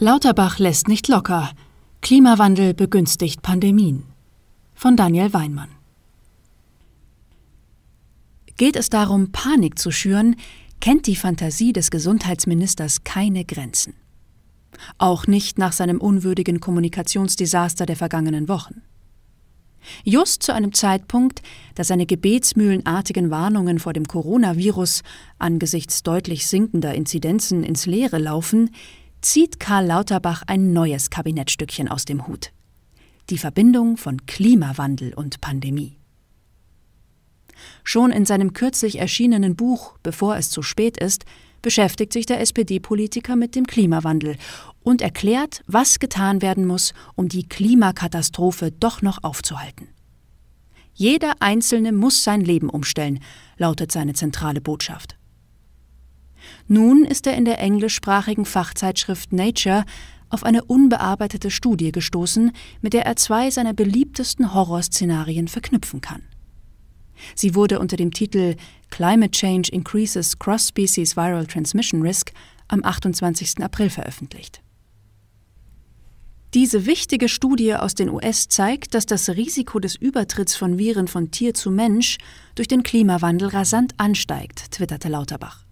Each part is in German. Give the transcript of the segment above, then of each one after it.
Lauterbach lässt nicht locker. Klimawandel begünstigt Pandemien. Von Daniel Weinmann. Geht es darum, Panik zu schüren, kennt die Fantasie des Gesundheitsministers keine Grenzen. Auch nicht nach seinem unwürdigen Kommunikationsdesaster der vergangenen Wochen. Just zu einem Zeitpunkt, da seine gebetsmühlenartigen Warnungen vor dem Coronavirus angesichts deutlich sinkender Inzidenzen ins Leere laufen, zieht Karl Lauterbach ein neues Kabinettstückchen aus dem Hut. Die Verbindung von Klimawandel und Pandemie. Schon in seinem kürzlich erschienenen Buch Bevor es zu spät ist, beschäftigt sich der SPD-Politiker mit dem Klimawandel und erklärt, was getan werden muss, um die Klimakatastrophe doch noch aufzuhalten. Jeder Einzelne muss sein Leben umstellen, lautet seine zentrale Botschaft. Nun ist er in der englischsprachigen Fachzeitschrift Nature auf eine unbearbeitete Studie gestoßen, mit der er zwei seiner beliebtesten Horrorszenarien verknüpfen kann. Sie wurde unter dem Titel Climate Change Increases Cross-Species Viral Transmission Risk am 28. April veröffentlicht. Diese wichtige Studie aus den US zeigt, dass das Risiko des Übertritts von Viren von Tier zu Mensch durch den Klimawandel rasant ansteigt, twitterte Lauterbach.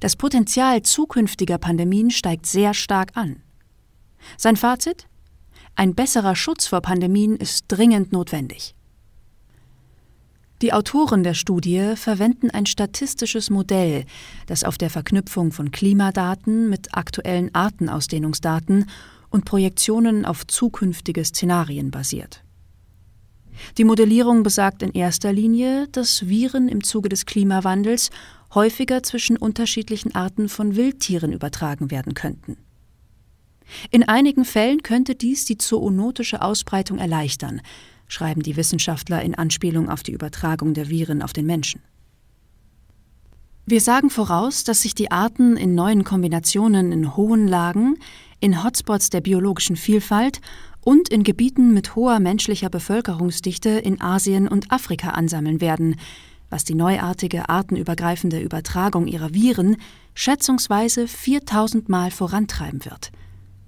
Das Potenzial zukünftiger Pandemien steigt sehr stark an. Sein Fazit? Ein besserer Schutz vor Pandemien ist dringend notwendig. Die Autoren der Studie verwenden ein statistisches Modell, das auf der Verknüpfung von Klimadaten mit aktuellen Artenausdehnungsdaten und Projektionen auf zukünftige Szenarien basiert. Die Modellierung besagt in erster Linie, dass Viren im Zuge des Klimawandels häufiger zwischen unterschiedlichen Arten von Wildtieren übertragen werden könnten. In einigen Fällen könnte dies die zoonotische Ausbreitung erleichtern, schreiben die Wissenschaftler in Anspielung auf die Übertragung der Viren auf den Menschen. Wir sagen voraus, dass sich die Arten in neuen Kombinationen in hohen Lagen, in Hotspots der biologischen Vielfalt und in Gebieten mit hoher menschlicher Bevölkerungsdichte in Asien und Afrika ansammeln werden, was die neuartige artenübergreifende Übertragung ihrer Viren schätzungsweise 4000 Mal vorantreiben wird,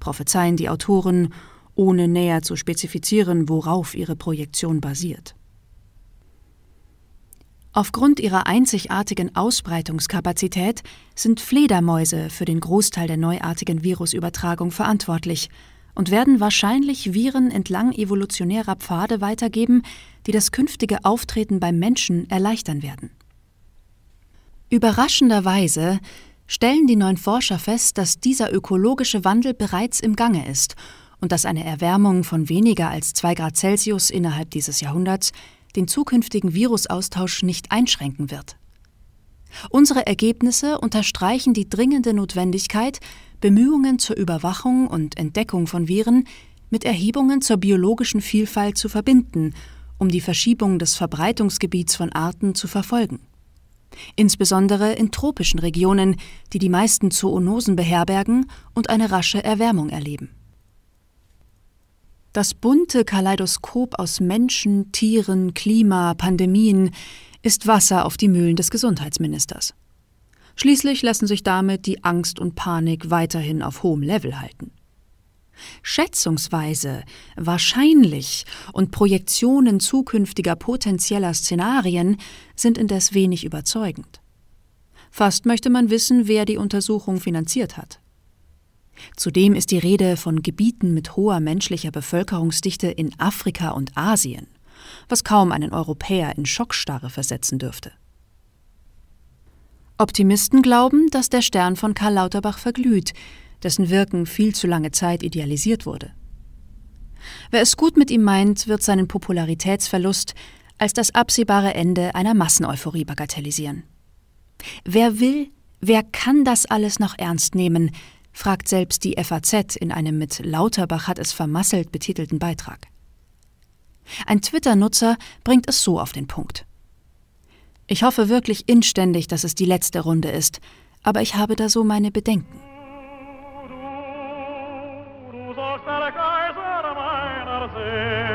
prophezeien die Autoren, ohne näher zu spezifizieren, worauf ihre Projektion basiert. Aufgrund ihrer einzigartigen Ausbreitungskapazität sind Fledermäuse für den Großteil der neuartigen Virusübertragung verantwortlich und werden wahrscheinlich Viren entlang evolutionärer Pfade weitergeben, die das künftige Auftreten beim Menschen erleichtern werden. Überraschenderweise stellen die neuen Forscher fest, dass dieser ökologische Wandel bereits im Gange ist und dass eine Erwärmung von weniger als 2 Grad Celsius innerhalb dieses Jahrhunderts den zukünftigen Virusaustausch nicht einschränken wird. Unsere Ergebnisse unterstreichen die dringende Notwendigkeit, Bemühungen zur Überwachung und Entdeckung von Viren mit Erhebungen zur biologischen Vielfalt zu verbinden, um die Verschiebung des Verbreitungsgebiets von Arten zu verfolgen. Insbesondere in tropischen Regionen, die die meisten Zoonosen beherbergen und eine rasche Erwärmung erleben. Das bunte Kaleidoskop aus Menschen, Tieren, Klima, Pandemien ist Wasser auf die Mühlen des Gesundheitsministers. Schließlich lassen sich damit die Angst und Panik weiterhin auf hohem Level halten. Schätzungsweise, wahrscheinlich und Projektionen zukünftiger potenzieller Szenarien sind indes wenig überzeugend. Fast möchte man wissen, wer die Untersuchung finanziert hat. Zudem ist die Rede von Gebieten mit hoher menschlicher Bevölkerungsdichte in Afrika und Asien was kaum einen Europäer in Schockstarre versetzen dürfte. Optimisten glauben, dass der Stern von Karl Lauterbach verglüht, dessen Wirken viel zu lange Zeit idealisiert wurde. Wer es gut mit ihm meint, wird seinen Popularitätsverlust als das absehbare Ende einer Masseneuphorie bagatellisieren. Wer will, wer kann das alles noch ernst nehmen, fragt selbst die FAZ in einem mit Lauterbach hat es vermasselt betitelten Beitrag. Ein Twitter-Nutzer bringt es so auf den Punkt. Ich hoffe wirklich inständig, dass es die letzte Runde ist, aber ich habe da so meine Bedenken. Du, du, du sollst der Kaiser meiner Seele.